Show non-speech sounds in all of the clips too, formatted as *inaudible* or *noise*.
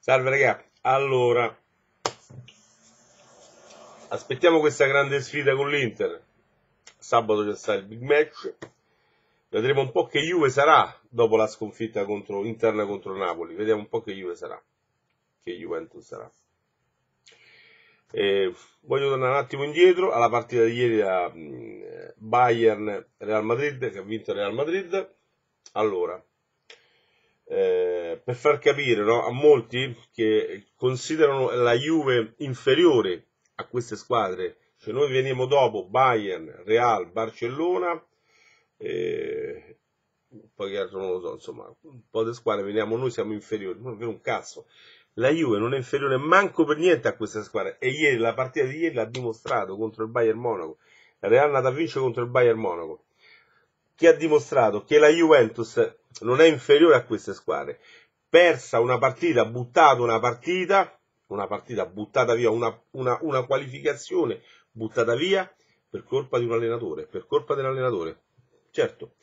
Salve ragazzi, allora aspettiamo questa grande sfida con l'Inter. Sabato c'è stato il big match. Vedremo un po' che Juve sarà dopo la sconfitta contro, interna contro Napoli. Vediamo un po' che Juve sarà. Che Juventus sarà. E voglio tornare un attimo indietro alla partita di ieri da Bayern Real Madrid che ha vinto Real Madrid. Allora, eh, per far capire no, a molti che considerano la Juve inferiore a queste squadre, cioè noi veniamo dopo Bayern, Real, Barcellona, eh, poi altro non lo so, insomma, un po' di squadre veniamo noi siamo inferiori, non è vero un cazzo. La Juve non è inferiore manco per niente a queste squadre e ieri la partita di ieri l'ha dimostrato contro il Bayern Monaco. La Real è andata a vincere contro il Bayern Monaco che ha dimostrato che la Juventus non è inferiore a queste squadre. Persa una partita, buttata una partita, una partita buttata via, una, una, una qualificazione buttata via per colpa di un allenatore, per colpa dell'allenatore. Certo,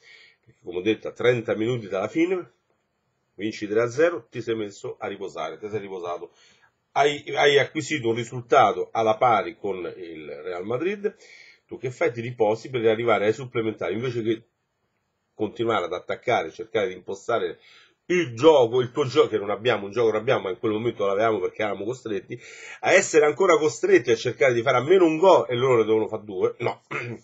come ho detto a 30 minuti dalla fine, vinci 3-0, ti sei messo a riposare, ti sei riposato. Hai, hai acquisito un risultato alla pari con il Real Madrid, tu che fai? Ti riposi per arrivare ai supplementari, invece che continuare ad attaccare, cercare di impostare il gioco, il tuo gioco, che non abbiamo, un gioco non abbiamo, ma in quel momento l'avevamo perché eravamo costretti, a essere ancora costretti a cercare di fare almeno un gol e loro ne devono fare due, no. *clears throat*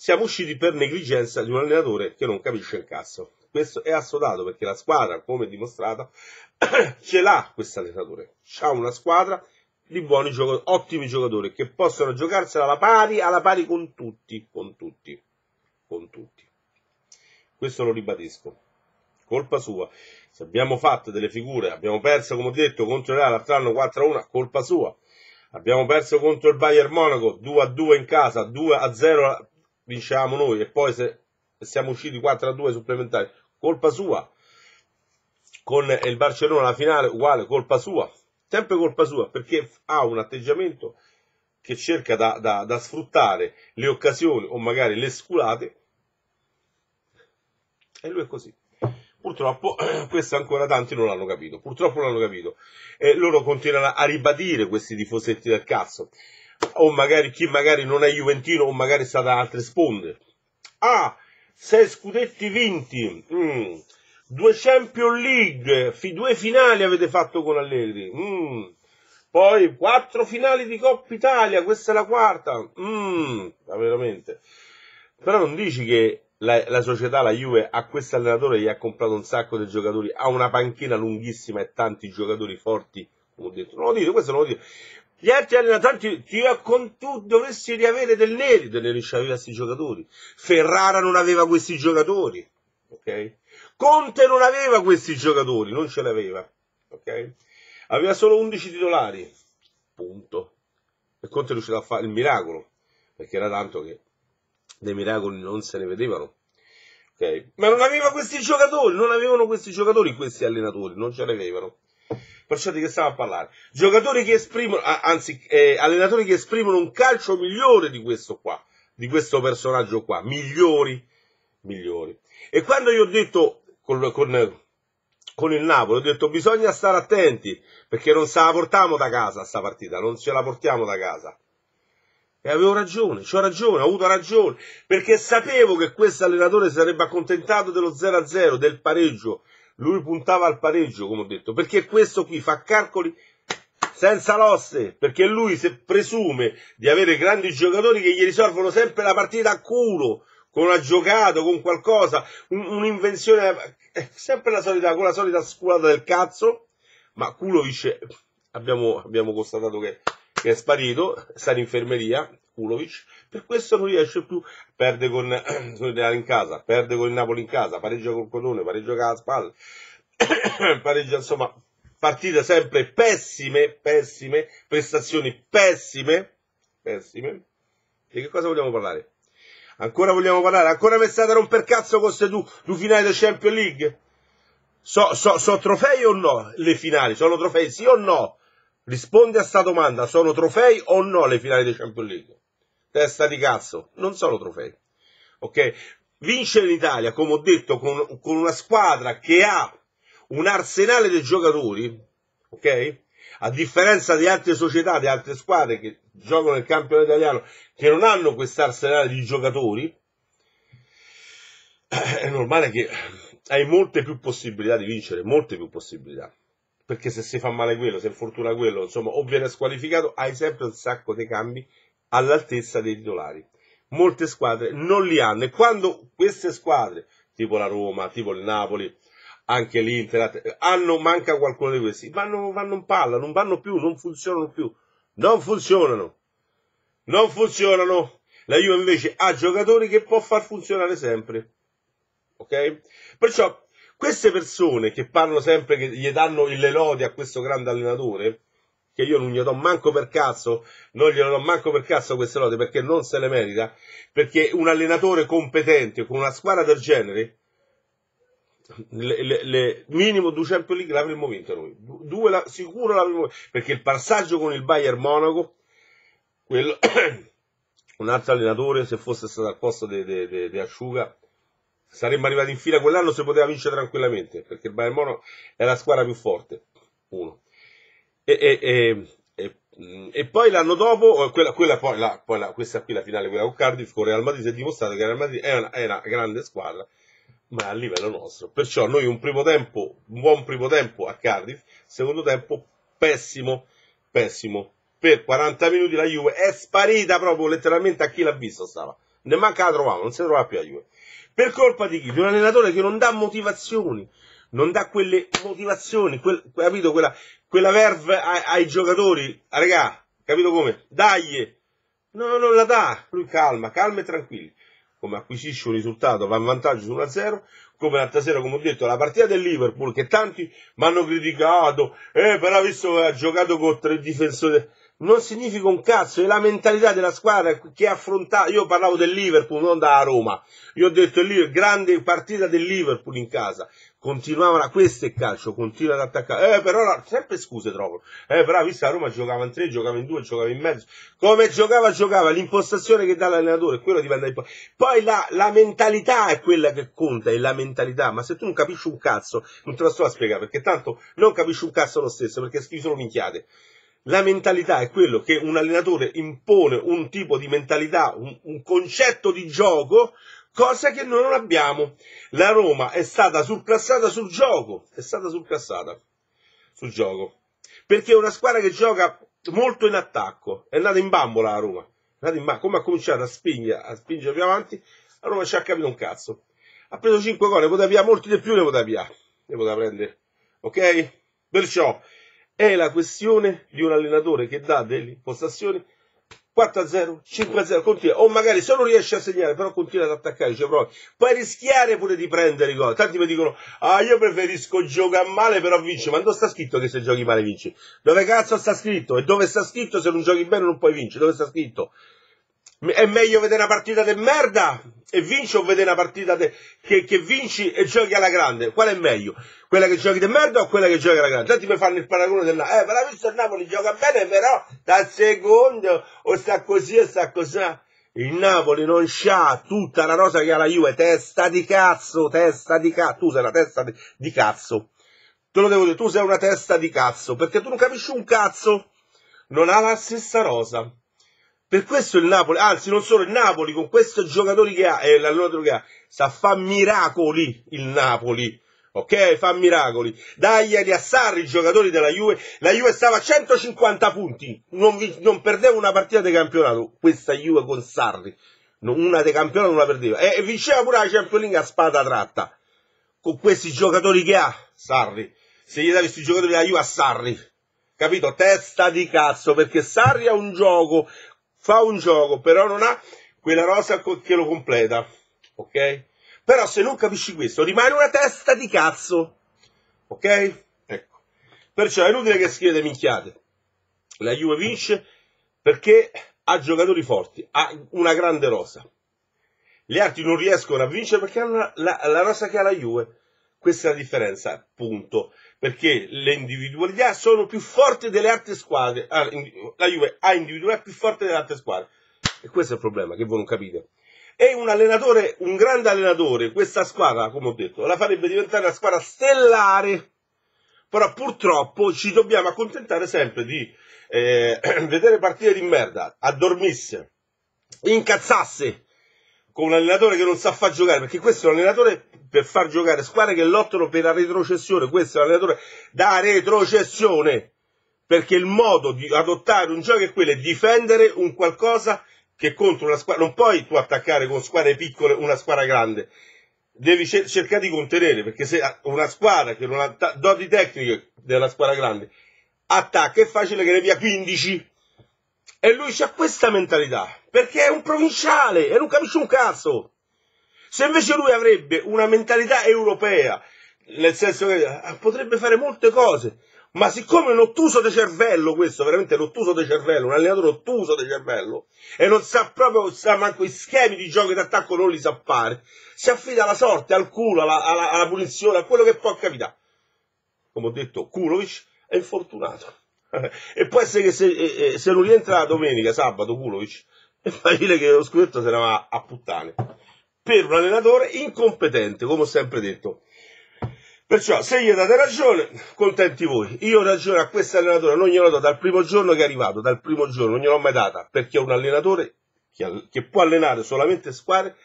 Siamo usciti per negligenza di un allenatore che non capisce il cazzo. Questo è assodato perché la squadra, come dimostrato, *clears throat* ce l'ha questo allenatore. C'ha una squadra di buoni giocatori, ottimi giocatori che possono giocarsela alla pari, alla pari con tutti, con tutti, con tutti. Questo lo ribadisco. Colpa sua. Se abbiamo fatto delle figure, abbiamo perso, come ho detto, contro il Real l'altro anno 4-1, colpa sua. Abbiamo perso contro il Bayern Monaco 2-2 in casa, 2-0 vinciamo noi e poi se siamo usciti 4-2 supplementari, colpa sua. Con il Barcellona la finale uguale, colpa sua. Sempre colpa sua perché ha un atteggiamento che cerca da, da, da sfruttare le occasioni o magari le sculate e lui è così. Purtroppo *clears throat* questo ancora tanti non l'hanno capito, purtroppo non l'hanno capito. E loro continuano a ribadire questi tifosetti del cazzo. O magari chi magari non è Juventino o magari sta da altre sponde. Ah, 6 scudetti vinti, mm. due Champions League, fi- due finali avete fatto con Allegri. Mm. Poi quattro finali di Coppa Italia, questa è la quarta. Mm. veramente. Però non dici che la, la, società, la Juve, a questo allenatore gli ha comprato un sacco di giocatori, ha una panchina lunghissima e tanti giocatori forti, come ho detto, non lo dico, questo non lo dite. Gli altri allenatori, ti, con, tu dovresti riavere del Neri, del Neri aveva questi giocatori, Ferrara non aveva questi giocatori, ok? Conte non aveva questi giocatori, non ce l'aveva, ok? Aveva solo 11 titolari, punto. E Conte è riuscito a fare il miracolo, perché era tanto che dei miracoli non se ne vedevano. Okay. Ma non aveva questi giocatori, non avevano questi giocatori questi allenatori, non ce l'avevano. Perciò di che stiamo a parlare? Giocatori che esprimono, anzi, eh, allenatori che esprimono un calcio migliore di questo qua, di questo personaggio qua, migliori, migliori. E quando io ho detto con, con, con il Napoli, ho detto bisogna stare attenti, perché non se la portiamo da casa sta partita, non ce la portiamo da casa e avevo ragione, ho ragione, ho avuto ragione, perché sapevo che questo allenatore sarebbe accontentato dello 0-0, del pareggio. Lui puntava al pareggio, come ho detto, perché questo qui fa calcoli senza l'oste, perché lui se presume di avere grandi giocatori che gli risolvono sempre la partita a culo, con una giocata, con qualcosa, un, un'invenzione, eh, sempre la solita, con solita sculata del cazzo, ma Kulovic abbiamo, abbiamo constatato che che è sparito, sta in infermeria, Kulovic, per questo non riesce più, perde con *clears throat* Solidarietà in casa, perde con il Napoli in casa, pareggia col Cotone, pareggia con la spalla, *clears throat* pareggia insomma, partite sempre pessime, pessime, prestazioni pessime, pessime. Di che cosa vogliamo parlare? Ancora vogliamo parlare? Ancora mi state a romper cazzo con queste due du finali del Champions League? So, so, so trofei o no le finali? Sono trofei sì o no? Risponde a sta domanda, sono trofei o no le finali di Champions League? Testa di cazzo, non sono trofei. Ok? Vincere l'Italia, come ho detto, con, con una squadra che ha un arsenale di giocatori, ok? A differenza di altre società, di altre squadre che giocano nel campionato italiano, che non hanno questo arsenale di giocatori, è normale che hai molte più possibilità di vincere, molte più possibilità perché se si fa male quello, se infortuna quello, insomma, o viene squalificato, hai sempre un sacco di cambi all'altezza dei titolari. Molte squadre non li hanno e quando queste squadre, tipo la Roma, tipo il Napoli, anche l'Inter, hanno, manca qualcuno di questi, vanno, vanno in palla, non vanno più, non funzionano più, non funzionano, non funzionano. La Juve invece ha giocatori che può far funzionare sempre. Ok? Perciò queste persone che parlano sempre, che gli danno le lodi a questo grande allenatore, che io non gli do manco per cazzo, non glielo do manco per cazzo queste lodi perché non se le merita, perché un allenatore competente con una squadra del genere, le, le, le, minimo 200 Champions League l'avremmo vinta noi, due la, sicuro l'avremmo vinta, perché il passaggio con il Bayern Monaco, quello, *coughs* un altro allenatore se fosse stato al posto di Asciuga, saremmo arrivati in fila quell'anno se poteva vincere tranquillamente, perché il Bayern Monaco è la squadra più forte. Uno. E, e, e, e poi l'anno dopo, eh, quella, quella, poi la, poi la, questa qui la finale, quella con Cardiff, con Real Madrid si è dimostrato che Real Madrid è una, è una grande squadra, ma a livello nostro. Perciò noi un primo tempo, un buon primo tempo a Cardiff, secondo tempo pessimo, pessimo. Per 40 minuti la Juve è sparita proprio letteralmente a chi l'ha visto stava. Ne manca la trovava, non si trovava più la Juve. Per colpa di chi? Di un allenatore che non dà motivazioni, non dà quelle motivazioni, quel, capito? Quella, quella verve ai, ai giocatori, ah, regà, capito come? Dagli! No, non la dà, lui calma, calma e tranquilli. Come acquisisce un risultato, va in vantaggio su 1-0, come l'altra sera, come ho detto, la partita del Liverpool, che tanti mi hanno criticato, eh, però visto che ha giocato con tre difensori, non significa un cazzo, è la mentalità della squadra che affronta. Io parlavo del Liverpool, non da Roma. Io ho detto lì, grande partita del Liverpool in casa. Continuavano a questo è calcio, continua ad attaccare. Eh, però sempre scuse troppo. Eh, però visto a Roma giocava in tre, giocava in due, giocava in mezzo. Come giocava, giocava. L'impostazione che dà l'allenatore, quello diventa importante. Poi la, la mentalità è quella che conta, è la mentalità. Ma se tu non capisci un cazzo, non te la sto a spiegare, perché tanto non capisci un cazzo lo stesso, perché scrivi solo minchiate. La mentalità è quello che un allenatore impone un tipo di mentalità, un, un concetto di gioco, cosa che noi non abbiamo. La Roma è stata surclassata sul gioco, è stata surclassata sul gioco, perché è una squadra che gioca molto in attacco, è nata in bambola la Roma, è in bambola. come ha cominciato a spingere, a spingere più avanti, la Roma ci ha capito un cazzo. Ha preso 5 gol, ne poteva via molti di più, ne poteva via, ne poteva prendere, ok? Perciò è la questione di un allenatore che dà delle impostazioni 4-0, 5-0, continua, o magari se non riesce a segnare, però continua ad attaccare, cioè provi. Puoi rischiare pure di prendere i gol. Tanti mi dicono, ah, io preferisco giocare male, però vince. Ma dove sta scritto che se giochi male vinci? Dove cazzo sta scritto? E dove sta scritto se non giochi bene non puoi vincere? Dove sta scritto? È meglio vedere una partita di merda e vinci o vedere una partita de... che, che, vinci e giochi alla grande? Qual è meglio? Quella che giochi di merda o quella che giochi alla grande? Tanti mi fanno il paragone del Napoli. Eh, però visto il Napoli gioca bene, però dal secondo o sta così o sta così. Il Napoli non c'ha tutta la rosa che ha la Juve, testa di cazzo, testa di cazzo, tu sei una testa di, di cazzo. Te lo devo dire, tu sei una testa di cazzo, perché tu non capisci un cazzo. Non ha la stessa rosa. Per questo il Napoli, anzi non solo il Napoli, con questi giocatori che ha e eh, l'allenatore che ha, sa fa miracoli il Napoli. Ok, fa miracoli. Dai a Sarri, i giocatori della Juve. La Juve stava a 150 punti. Non, vi, non perdeva una partita di campionato. Questa Juve con Sarri. Una di campionato non la perdeva. E, e vinceva pure la Champions League a spada tratta. Con questi giocatori che ha, Sarri. Se gli dai questi giocatori della Juve a Sarri. Capito? Testa di cazzo. Perché Sarri ha un gioco fa un gioco, però non ha quella rosa che lo completa, ok? Però se non capisci questo, rimane una testa di cazzo, ok? Ecco. Perciò è inutile che scrivete minchiate. La Juve vince perché ha giocatori forti, ha una grande rosa. Gli altri non riescono a vincere perché hanno la, la, la rosa che ha la Juve. Questa è la differenza, punto. Perché le individualità sono più forti delle altre squadre. Ah, la Juve ha individualità più forti delle altre squadre. E questo è il problema, che voi non capite. E un allenatore, un grande allenatore, questa squadra, come ho detto, la farebbe diventare una squadra stellare. Però purtroppo ci dobbiamo accontentare sempre di eh, *clears throat* vedere partite di merda, addormirsi, incazzasse con un allenatore che non sa far giocare, perché questo è un allenatore per far giocare squadre che lottano per la retrocessione, questo è un allenatore da retrocessione, perché il modo di adottare un gioco è quello, è difendere un qualcosa che contro una squadra, non puoi tu attaccare con squadre piccole una squadra grande, devi cercare di contenere, perché se una squadra che non ha doti tecniche della squadra grande attacca è facile che ne via 15 e lui c'ha questa mentalità, perché è un provinciale e non capisce un caso. Se invece lui avrebbe una mentalità europea, nel senso che ah, potrebbe fare molte cose, ma siccome è un ottuso di cervello questo, veramente un ottuso di cervello, un allenatore ottuso di cervello, e non sa proprio, sa manco i schemi di gioco d'attacco non li sa fare, si affida alla sorte, al culo, alla, alla, alla punizione, a quello che può capitare. Come ho detto, Kulovic è infortunato e può essere che se, se non eh, eh, rientra domenica, sabato, Kulovic, è facile che lo scudetto se ne va a puttane. Per un allenatore incompetente, come ho sempre detto. Perciò, se gli date ragione, contenti voi. Io ragione a questo allenatore non glielo do dal primo giorno che è arrivato, dal primo giorno, non gliel'ho mai data, perché è un allenatore che, che può allenare solamente squadre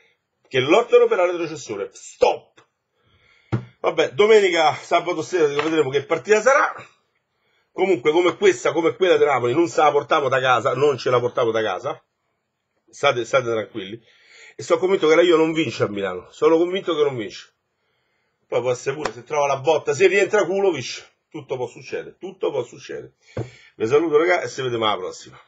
che lottano per la retrocessione. Stop! Vabbè, domenica, sabato sera vedremo che partita sarà. Comunque, come questa, come quella di Napoli, non se la portavo da casa, non ce la portavo da casa. State, state tranquilli. E sono convinto che la Juve non vince a Milano. Sono convinto che non vince. Poi può essere pure, se trova la botta, se rientra culo vince tutto può succedere. Tutto può succedere. Vi saluto, ragazzi, e ci vediamo alla prossima.